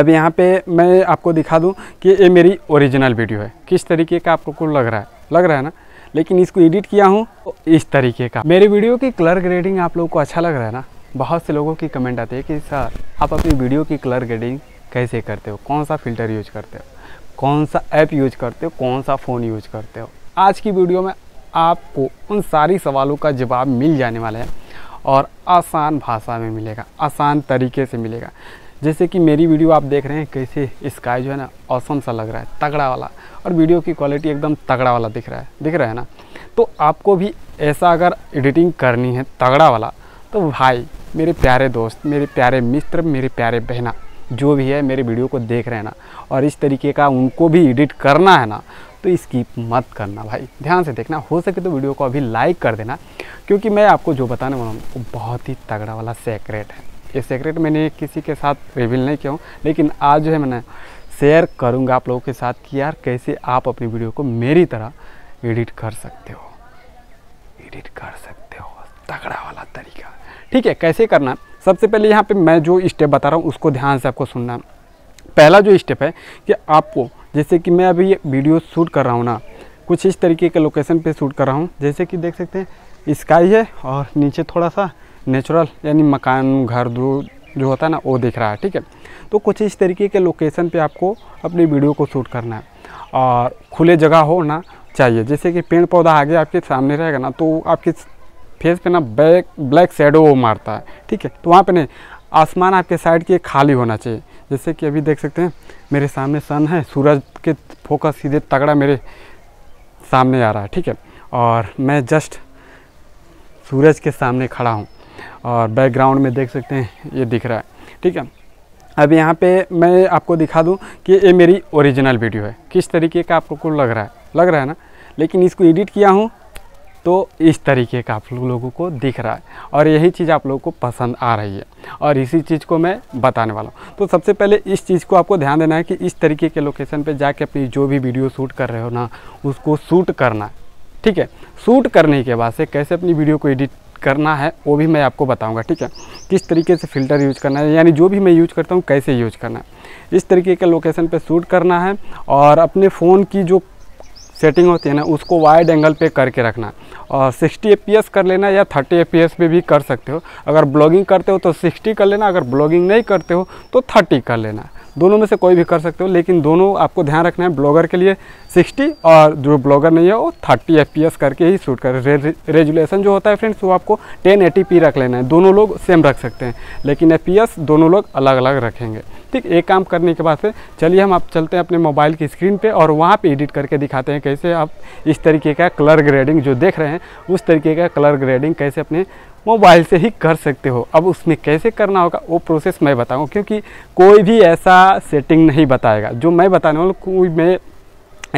अब यहाँ पे मैं आपको दिखा दूँ कि ये मेरी ओरिजिनल वीडियो है किस तरीके का आपको लग रहा है लग रहा है ना लेकिन इसको एडिट किया हूँ इस तरीके का मेरी वीडियो की कलर ग्रेडिंग आप लोगों को अच्छा लग रहा है ना बहुत से लोगों की कमेंट आती है कि सर आप अपनी वीडियो की कलर ग्रेडिंग कैसे करते हो कौन सा फिल्टर यूज करते हो कौन सा ऐप यूज करते हो कौन सा फ़ोन यूज करते हो आज की वीडियो में आपको उन सारी सवालों का जवाब मिल जाने वाला है और आसान भाषा में मिलेगा आसान तरीके से मिलेगा जैसे कि मेरी वीडियो आप देख रहे हैं कैसे स्काई जो है ना औसम सा लग रहा है तगड़ा वाला और वीडियो की क्वालिटी एकदम तगड़ा वाला दिख रहा है दिख रहा है ना तो आपको भी ऐसा अगर एडिटिंग करनी है तगड़ा वाला तो भाई मेरे प्यारे दोस्त मेरे प्यारे मित्र मेरे प्यारे बहना जो भी है मेरे वीडियो को देख रहे हैं ना और इस तरीके का उनको भी एडिट करना है ना तो स्किप मत करना भाई ध्यान से देखना हो सके तो वीडियो को अभी लाइक कर देना क्योंकि मैं आपको जो बताने वाला हूँ वो बहुत ही तगड़ा वाला सेक्रेट है ये सीक्रेट मैंने किसी के साथ रिवील नहीं किया हूँ लेकिन आज जो है मैंने शेयर करूँगा आप लोगों के साथ कि यार कैसे आप अपनी वीडियो को मेरी तरह एडिट कर सकते हो एडिट कर सकते हो तगड़ा वाला तरीका ठीक है कैसे करना सबसे पहले यहाँ पे मैं जो स्टेप बता रहा हूँ उसको ध्यान से आपको सुनना पहला जो स्टेप है कि आपको जैसे कि मैं अभी वीडियो शूट कर रहा हूँ ना कुछ इस तरीके के लोकेशन पे शूट कर रहा हूँ जैसे कि देख सकते हैं स्काई है और नीचे थोड़ा सा नेचुरल यानी मकान घर दो जो होता है ना वो दिख रहा है ठीक है तो कुछ इस तरीके के लोकेशन पे आपको अपनी वीडियो को शूट करना है और खुले जगह हो ना चाहिए जैसे कि पेड़ पौधा आगे आपके सामने रहेगा ना तो आपके फेस पे ना ब्लैक ब्लैक शेडो वो मारता है ठीक है तो वहाँ पे नहीं आसमान आपके साइड के खाली होना चाहिए जैसे कि अभी देख सकते हैं मेरे सामने सन है सूरज के फोकस सीधे तगड़ा मेरे सामने आ रहा है ठीक है और मैं जस्ट सूरज के सामने खड़ा हूँ और बैकग्राउंड में देख सकते हैं ये दिख रहा है ठीक है अब यहाँ पे मैं आपको दिखा दूँ कि ये मेरी ओरिजिनल वीडियो है किस तरीके का आपको को लग रहा है लग रहा है ना लेकिन इसको एडिट किया हूँ तो इस तरीके का आप लोगों को दिख रहा है और यही चीज़ आप लोगों को पसंद आ रही है और इसी चीज़ को मैं बताने वाला हूँ तो सबसे पहले इस चीज़ को आपको ध्यान देना है कि इस तरीके के लोकेशन पे जाके अपनी जो भी वीडियो शूट कर रहे हो ना उसको शूट करना है ठीक है शूट करने के बाद से कैसे अपनी वीडियो को एडिट करना है वो भी मैं आपको बताऊंगा ठीक है किस तरीके से फ़िल्टर यूज करना है यानी जो भी मैं यूज करता हूँ कैसे यूज करना है इस तरीके के लोकेशन पे शूट करना है और अपने फ़ोन की जो सेटिंग होती है ना उसको वाइड एंगल पे करके रखना है और ए एफ कर लेना या थर्टी एफ में भी कर सकते हो अगर ब्लॉगिंग करते हो तो सिक्सटी कर लेना अगर ब्लॉगिंग नहीं करते हो तो थर्टी कर लेना दोनों में से कोई भी कर सकते हो लेकिन दोनों आपको ध्यान रखना है ब्लॉगर के लिए 60 और जो ब्लॉगर नहीं है वो 30 एफ करके ही शूट कर रे, रेजुलेशन जो होता है फ्रेंड्स वो आपको 1080p रख लेना है दोनों लोग सेम रख सकते हैं लेकिन एफ दोनों लोग अलग अलग रखेंगे ठीक एक काम करने के बाद से चलिए हम आप चलते हैं अपने मोबाइल की स्क्रीन पे और वहाँ पे एडिट करके दिखाते हैं कैसे आप इस तरीके का कलर ग्रेडिंग जो देख रहे हैं उस तरीके का कलर ग्रेडिंग कैसे अपने मोबाइल से ही कर सकते हो अब उसमें कैसे करना होगा वो प्रोसेस मैं बताऊँ क्योंकि कोई भी ऐसा सेटिंग नहीं बताएगा जो मैं बताने वाला कोई मैं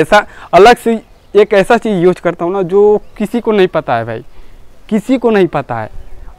ऐसा अलग से एक ऐसा चीज़ यूज करता हूँ ना जो किसी को नहीं पता है भाई किसी को नहीं पता है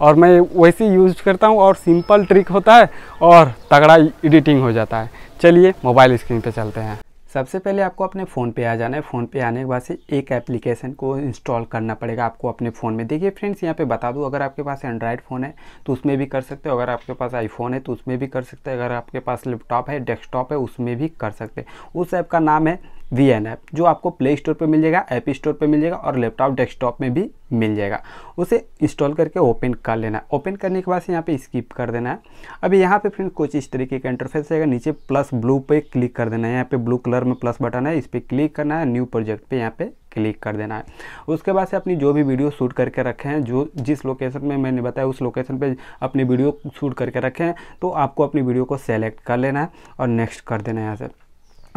और मैं वैसे यूज करता हूँ और सिंपल ट्रिक होता है और तगड़ा एडिटिंग हो जाता है चलिए मोबाइल स्क्रीन पे चलते हैं सबसे पहले आपको अपने फ़ोन पे आ जाना है फ़ोन पे आने के बाद से एक एप्लीकेशन को इंस्टॉल करना पड़ेगा आपको अपने फ़ोन में देखिए फ्रेंड्स यहाँ पे बता दूँ अगर आपके पास एंड्रॉयड फ़ोन है तो उसमें भी कर सकते हो अगर आपके पास आईफोन है तो उसमें भी कर सकते हैं अगर आपके पास लैपटॉप है डेस्कटॉप है उसमें भी कर सकते हैं उस ऐप का नाम है वी एन ऐप जो आपको प्ले स्टोर पर मिल जाएगा ऐप स्टोर पर मिल जाएगा और लैपटॉप डेस्कटॉप में भी मिल जाएगा उसे इंस्टॉल करके ओपन कर लेना है ओपन करने के बाद से यहाँ पे स्किप कर देना है अभी यहाँ पे फ्रेंड कुछ इस तरीके का इंटरफेस रहेगा नीचे प्लस ब्लू पे क्लिक कर देना है यहाँ पे ब्लू कलर में प्लस बटन है इस पर क्लिक करना है न्यू प्रोजेक्ट पर यहाँ पर क्लिक कर देना है उसके बाद से अपनी जो भी वीडियो शूट करके रखे हैं जो जिस लोकेशन में मैंने बताया उस लोकेशन पे अपनी वीडियो शूट करके रखे हैं तो आपको अपनी वीडियो को सेलेक्ट कर लेना है और नेक्स्ट कर देना है यहाँ से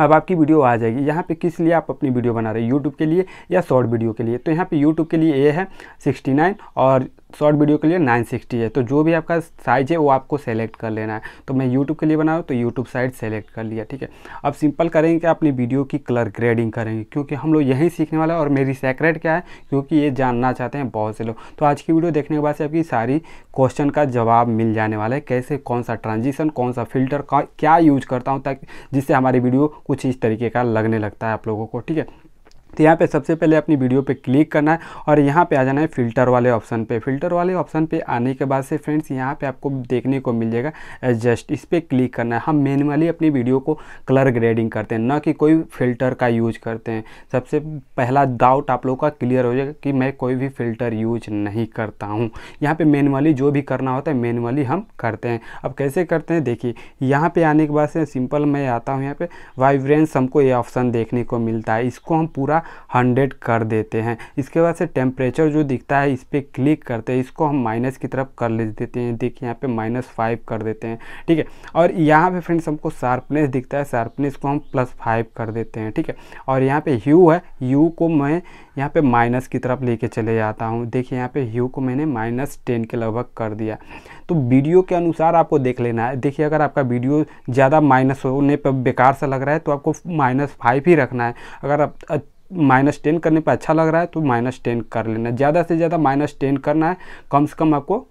अब आपकी वीडियो आ जाएगी यहाँ पे किस लिए आप अपनी वीडियो बना रहे हैं यूट्यूब के लिए या शॉर्ट वीडियो के लिए तो यहाँ पे यूट्यूब के लिए ए है 69 और शॉर्ट वीडियो के लिए 960 है तो जो भी आपका साइज़ है वो आपको सेलेक्ट कर लेना है तो मैं यूट्यूब के लिए बना तो यूट्यूब साइड सेलेक्ट कर लिया ठीक है अब सिंपल करेंगे कि अपनी वीडियो की कलर ग्रेडिंग करेंगे क्योंकि हम लोग यही सीखने वाले हैं और मेरी सेक्रेट क्या है क्योंकि ये जानना चाहते हैं बहुत से लोग तो आज की वीडियो देखने के बाद से आपकी सारी क्वेश्चन का जवाब मिल जाने वाला है कैसे कौन सा ट्रांजिशन कौन सा फिल्टर क्या यूज करता हूँ ताकि जिससे हमारी वीडियो कुछ इस तरीके का लगने लगता है आप लोगों को ठीक है तो यहाँ पे सबसे पहले अपनी वीडियो पे क्लिक करना है और यहाँ पे आ जाना है फिल्टर वाले ऑप्शन पे फिल्टर वाले ऑप्शन पे आने के बाद से फ्रेंड्स यहाँ पे आपको देखने को मिल जाएगा एडजस्ट इस पर क्लिक करना है हम मैनुअली अपनी वीडियो को कलर ग्रेडिंग करते हैं ना कि कोई फिल्टर का यूज करते हैं सबसे पहला डाउट आप लोग का क्लियर हो जाएगा कि मैं कोई भी फिल्टर यूज नहीं करता हूँ यहाँ पर मैनुअली जो भी करना होता है मैनुअली हम करते हैं अब कैसे करते हैं देखिए यहाँ पर आने के बाद से सिंपल मैं आता हूँ यहाँ पर वाइब्रेंस हमको ये ऑप्शन देखने को मिलता है इसको हम पूरा का हंड्रेड कर देते हैं इसके बाद से टेम्परेचर जो दिखता है इस पर क्लिक करते हैं इसको हम माइनस की तरफ कर ले देते हैं देखिए यहाँ पे माइनस फाइव कर देते हैं ठीक है और यहाँ पे फ्रेंड्स हमको शार्पनेस दिखता है शार्पनेस को हम प्लस फाइव कर देते हैं ठीक है और यहाँ पे ह्यू है ह्यू को मैं यहाँ पे माइनस की तरफ लेके चले जाता हूँ देखिए यहाँ पे ह्यू को मैंने माइनस टेन के लगभग कर दिया तो वीडियो के अनुसार आपको देख लेना है देखिए अगर आपका वीडियो ज़्यादा माइनस होने पर बेकार सा लग रहा है तो आपको माइनस फाइव ही रखना है अगर आप माइनस टेन करने पर अच्छा लग रहा है तो माइनस टेन कर लेना ज़्यादा से ज़्यादा माइनस टेन करना है कम से कम आपको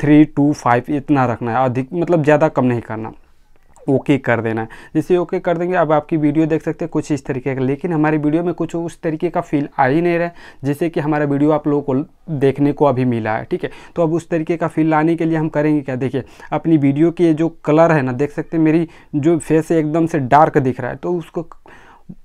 थ्री टू फाइव इतना रखना है अधिक मतलब ज़्यादा कम नहीं करना ओके okay कर देना है जैसे ओके okay कर देंगे अब आपकी वीडियो देख सकते हैं कुछ इस तरीके का लेकिन हमारी वीडियो में कुछ उस तरीके का फील आ ही नहीं रहा है जैसे कि हमारा वीडियो आप लोगों को देखने को अभी मिला है ठीक है तो अब उस तरीके का फील लाने के लिए हम करेंगे क्या देखिए अपनी वीडियो के जो कलर है ना देख सकते हैं मेरी जो फेस एकदम से डार्क दिख रहा है तो उसको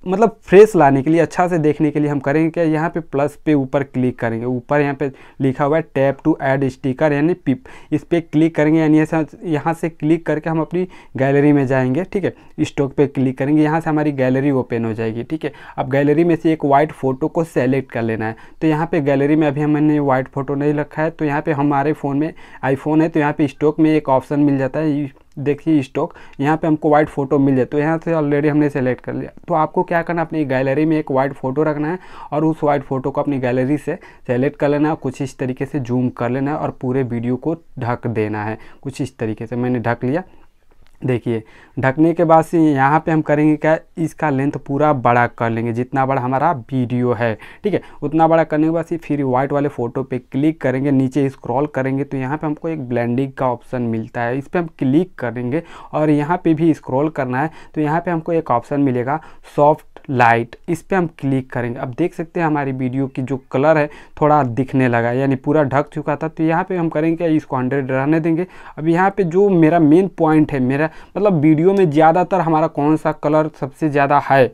मतलब फ्रेश लाने के लिए अच्छा से देखने के लिए हम करेंगे क्या यहाँ पे प्लस पे ऊपर क्लिक करेंगे ऊपर यहाँ पे लिखा हुआ है टैप टू ऐड स्टिकर यानी पिप इस पर क्लिक करेंगे यानी ऐसा यहाँ से क्लिक करके हम अपनी गैलरी में जाएंगे ठीक है स्टॉक पे क्लिक करेंगे यहाँ से हमारी गैलरी ओपन हो जाएगी ठीक है अब गैलरी में से एक वाइट फ़ोटो को सेलेक्ट कर लेना है तो यहाँ पर गैलरी में अभी हमने वाइट फ़ोटो नहीं रखा है तो यहाँ पर हमारे फ़ोन में आईफोन है तो यहाँ पर स्टॉक में एक ऑप्शन मिल जाता है देखिए स्टॉक यहाँ पे हमको वाइट फोटो मिल जाए तो यहाँ से ऑलरेडी हमने सेलेक्ट कर लिया तो आपको क्या करना अपनी गैलरी में एक वाइट फोटो रखना है और उस वाइट फोटो को अपनी गैलरी से सेलेक्ट कर लेना है कुछ इस तरीके से जूम कर लेना है और पूरे वीडियो को ढक देना है कुछ इस तरीके से मैंने ढक लिया देखिए ढकने के बाद से यहाँ पे हम करेंगे क्या इसका लेंथ पूरा बड़ा कर लेंगे जितना बड़ा हमारा वीडियो है ठीक है उतना बड़ा करने के बाद से फिर व्हाइट वाले फ़ोटो पे क्लिक करेंगे नीचे स्क्रॉल करेंगे तो यहाँ पे हमको एक ब्लेंडिंग का ऑप्शन मिलता है इस पर हम क्लिक करेंगे और यहाँ पर भी स्क्रॉल करना है तो यहाँ पर हमको एक ऑप्शन मिलेगा सॉफ्ट लाइट इस पर हम क्लिक करेंगे अब देख सकते हैं हमारी वीडियो की जो कलर है थोड़ा दिखने लगा यानी पूरा ढक चुका था तो यहाँ पे हम करेंगे इसको हंड्रेड रहने देंगे अब यहाँ पे जो मेरा मेन पॉइंट है मेरा मतलब वीडियो में ज़्यादातर हमारा कौन सा कलर सबसे ज़्यादा है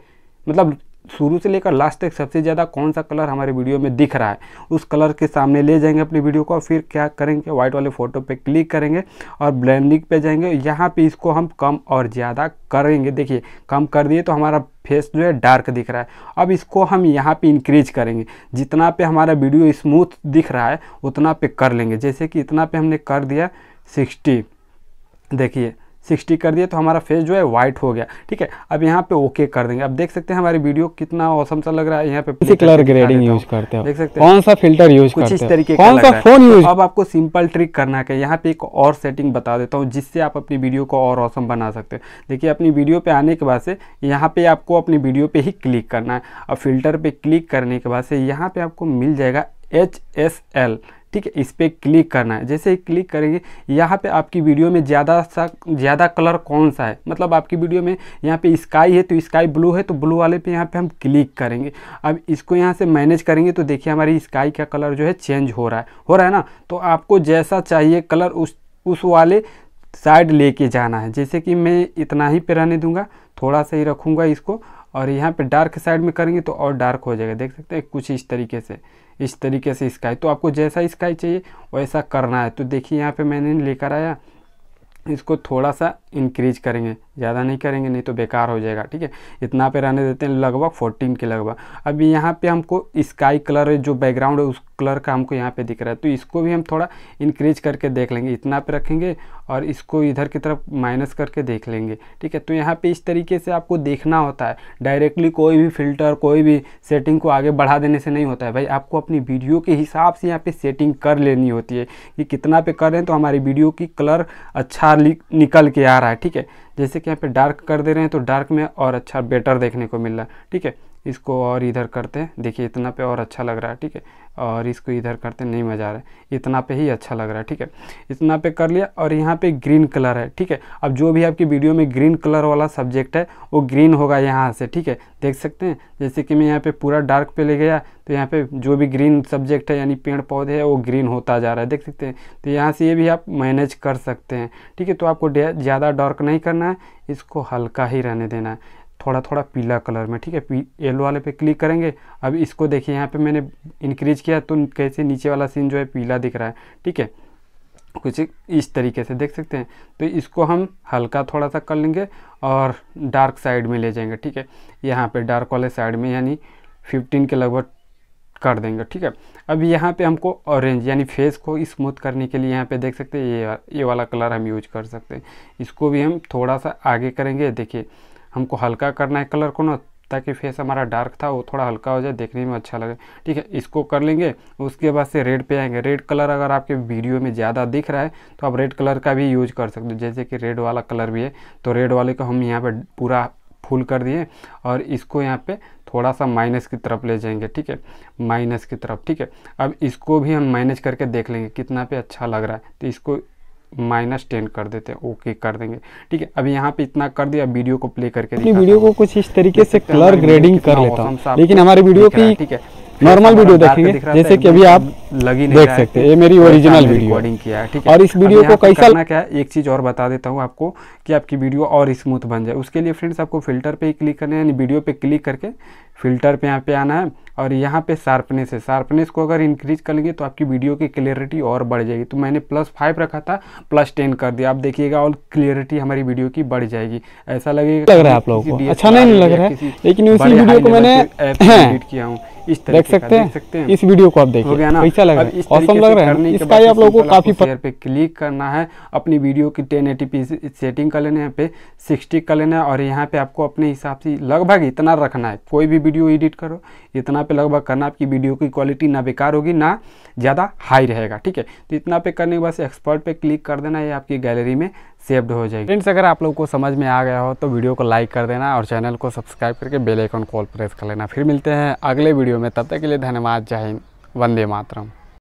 मतलब शुरू से लेकर लास्ट तक सबसे ज़्यादा कौन सा कलर हमारे वीडियो में दिख रहा है उस कलर के सामने ले जाएंगे अपनी वीडियो को और फिर क्या करेंगे व्हाइट वाले फ़ोटो पे क्लिक करेंगे और ब्लेंडिंग पे जाएंगे यहाँ पे इसको हम कम और ज़्यादा करेंगे देखिए कम कर दिए तो हमारा फेस जो है डार्क दिख रहा है अब इसको हम यहाँ पे इंक्रीज करेंगे जितना पे हमारा वीडियो स्मूथ दिख रहा है उतना पे कर लेंगे जैसे कि इतना पे हमने कर दिया सिक्सटी देखिए सिक्सटी कर दिया तो हमारा फेस जो है वाइट हो गया ठीक है अब यहाँ पे ओके कर देंगे अब देख सकते हैं हमारी वीडियो कितना औसम सा लग रहा है यहाँ पे कलर ग्रेडिंग यूज करते हैं देख सकते हैं कौन सा फिल्टर यूज कुछ इस तरीके कौन सा फोन तो यूज अब आपको सिंपल ट्रिक करना है यहाँ पे एक और सेटिंग बता देता हूँ जिससे आप अपनी वीडियो को और औसम बना सकते हो देखिए अपनी वीडियो पे आने के बाद से यहाँ पे आपको अपनी वीडियो पे ही क्लिक करना है अब फिल्टर पे क्लिक करने के बाद से यहाँ पे आपको मिल जाएगा एच एस एल ठीक है इस पर क्लिक करना है जैसे ही क्लिक करेंगे यहाँ पे आपकी वीडियो में ज़्यादा सा ज़्यादा कलर कौन सा है मतलब आपकी वीडियो में यहाँ पे स्काई है तो स्काई ब्लू है तो ब्लू वाले पे यहाँ पे हम क्लिक करेंगे अब इसको यहाँ से मैनेज करेंगे तो देखिए हमारी स्काई का कलर जो है चेंज हो रहा है हो रहा है ना तो आपको जैसा चाहिए कलर उस उस वाले साइड लेके जाना है जैसे कि मैं इतना ही पे रहने दूँगा थोड़ा सा ही रखूँगा इसको और यहाँ पर डार्क साइड में करेंगे तो और डार्क हो जाएगा देख सकते हैं कुछ इस तरीके से इस तरीके से स्काई तो आपको जैसा स्काई चाहिए वैसा करना है तो देखिए यहाँ पे मैंने लेकर आया इसको थोड़ा सा इंक्रीज करेंगे ज़्यादा नहीं करेंगे नहीं तो बेकार हो जाएगा ठीक है इतना पे रहने देते हैं लगभग 14 के लगभग अभी यहाँ पे हमको स्काई कलर जो बैकग्राउंड है उस कलर का हमको यहाँ पे दिख रहा है तो इसको भी हम थोड़ा इंक्रीज करके देख लेंगे इतना पे रखेंगे और इसको इधर की तरफ माइनस करके देख लेंगे ठीक है तो यहाँ पे इस तरीके से आपको देखना होता है डायरेक्टली कोई भी फिल्टर कोई भी सेटिंग को आगे बढ़ा देने से नहीं होता है भाई आपको अपनी वीडियो के हिसाब से यहाँ पर सेटिंग कर लेनी होती है कि कितना पे कर रहे हैं तो हमारी वीडियो की कलर अच्छा निकल के आ रहा है ठीक है जैसे कि यहाँ पर डार्क कर दे रहे हैं तो डार्क में और अच्छा बेटर देखने को मिल रहा है ठीक है इसको और इधर करते हैं देखिए इतना पे और अच्छा लग रहा है ठीक है और इसको इधर करते नहीं मज़ा आ रहा है इतना पे ही अच्छा लग रहा है ठीक है इतना पे कर लिया और यहाँ पे ग्रीन कलर है ठीक है अब जो भी आपकी वीडियो में ग्रीन कलर वाला सब्जेक्ट है वो ग्रीन होगा यहाँ से ठीक है देख सकते हैं जैसे कि मैं यहाँ पे पूरा डार्क पे ले गया तो यहाँ पे जो भी ग्रीन सब्जेक्ट है यानी पेड़ पौधे है वो ग्रीन होता जा रहा है देख सकते हैं तो यहाँ से ये भी आप मैनेज कर सकते हैं ठीक है तो आपको ज़्यादा डार्क नहीं करना है इसको हल्का ही रहने देना है थोड़ा थोड़ा पीला कलर में ठीक है पी येलो वाले पे क्लिक करेंगे अब इसको देखिए यहाँ पे मैंने इंक्रीज किया तो कैसे नीचे वाला सीन जो है पीला दिख रहा है ठीक है कुछ इस तरीके से देख सकते हैं तो इसको हम हल्का थोड़ा सा कर लेंगे और डार्क साइड में ले जाएंगे ठीक है यहाँ पे डार्क वाले साइड में यानी 15 के लगभग कर देंगे ठीक है अब यहाँ पे हमको ऑरेंज यानी फेस को स्मूथ करने के लिए यहाँ पे देख सकते हैं ये ये वाला कलर हम यूज कर सकते हैं इसको भी हम थोड़ा सा आगे करेंगे देखिए हमको हल्का करना है कलर को ना ताकि फेस हमारा डार्क था वो थोड़ा हल्का हो जाए देखने में अच्छा लगे ठीक है इसको कर लेंगे उसके बाद से रेड पे आएंगे रेड कलर अगर आपके वीडियो में ज़्यादा दिख रहा है तो आप रेड कलर का भी यूज कर सकते हो जैसे कि रेड वाला कलर भी है तो रेड वाले को हम यहाँ पर पूरा फुल कर दिए और इसको यहाँ पर थोड़ा सा माइनस की तरफ ले जाएंगे ठीक है माइनस की तरफ ठीक है अब इसको भी हम मैनेज करके देख लेंगे कितना पे अच्छा लग रहा है तो इसको माइनस टेन कर देते हैं ओके कर देंगे ठीक है अब यहाँ पे इतना कर दिया वीडियो को प्ले करके अपनी वीडियो को कुछ इस तरीके से कलर ग्रेडिंग कर लेता हूँ लेकिन हमारे वीडियो की ठीक है नॉर्मल वीडियो देखेंगे जैसे तो कि अभी आप लगी नहीं देख सकते ये मेरी ओरिजिनल वीडियो रिकॉर्डिंग किया है ठीक है और इस वीडियो को कैसा करना क्या है एक चीज़ और बता देता हूँ आपको कि आपकी वीडियो और स्मूथ बन जाए उसके लिए फ्रेंड्स आपको फिल्टर पे ही क्लिक करना है यानी वीडियो पे क्लिक करके फिल्टर पे यहाँ पे आना है और यहाँ पे शार्पनेस है शार्पनेस को अगर इंक्रीज करेंगे तो आपकी वीडियो की क्लियरिटी और बढ़ जाएगी तो मैंने प्लस फाइव रखा था प्लस टेन कर दिया आप देखिएगा और क्लियरिटी हमारी वीडियो की बढ़ जाएगी ऐसा लगेगा लग रहा है आप लोगों को अच्छा नहीं लग रहा है लेकिन उसी वीडियो को मैंने एडिट हाँ। किया हूँ इस तरह देख सकते हैं इस वीडियो को आप देखिए अच्छा लग रहा है इसका आप लोगों को काफी पे क्लिक करना है अपनी वीडियो की टेन एटी सेटिंग कर लेना है पे सिक्सटी कर लेना है और यहाँ पे आपको अपने हिसाब से लगभग इतना रखना है कोई भी वीडियो एडिट करो इतना पे लगभग करना आपकी वीडियो की क्वालिटी ना बेकार होगी ना ज़्यादा हाई रहेगा ठीक है तो इतना पे करने के बाद एक्सपर्ट पे क्लिक कर देना ये आपकी गैलरी में सेव्ड हो जाएगी फ्रेंड्स अगर आप लोग को समझ में आ गया हो तो वीडियो को लाइक कर देना और चैनल को सब्सक्राइब करके बेल आइकन कॉल प्रेस कर लेना फिर मिलते हैं अगले वीडियो में तब तक के लिए धन्यवाद जय हिंद वंदे मातरम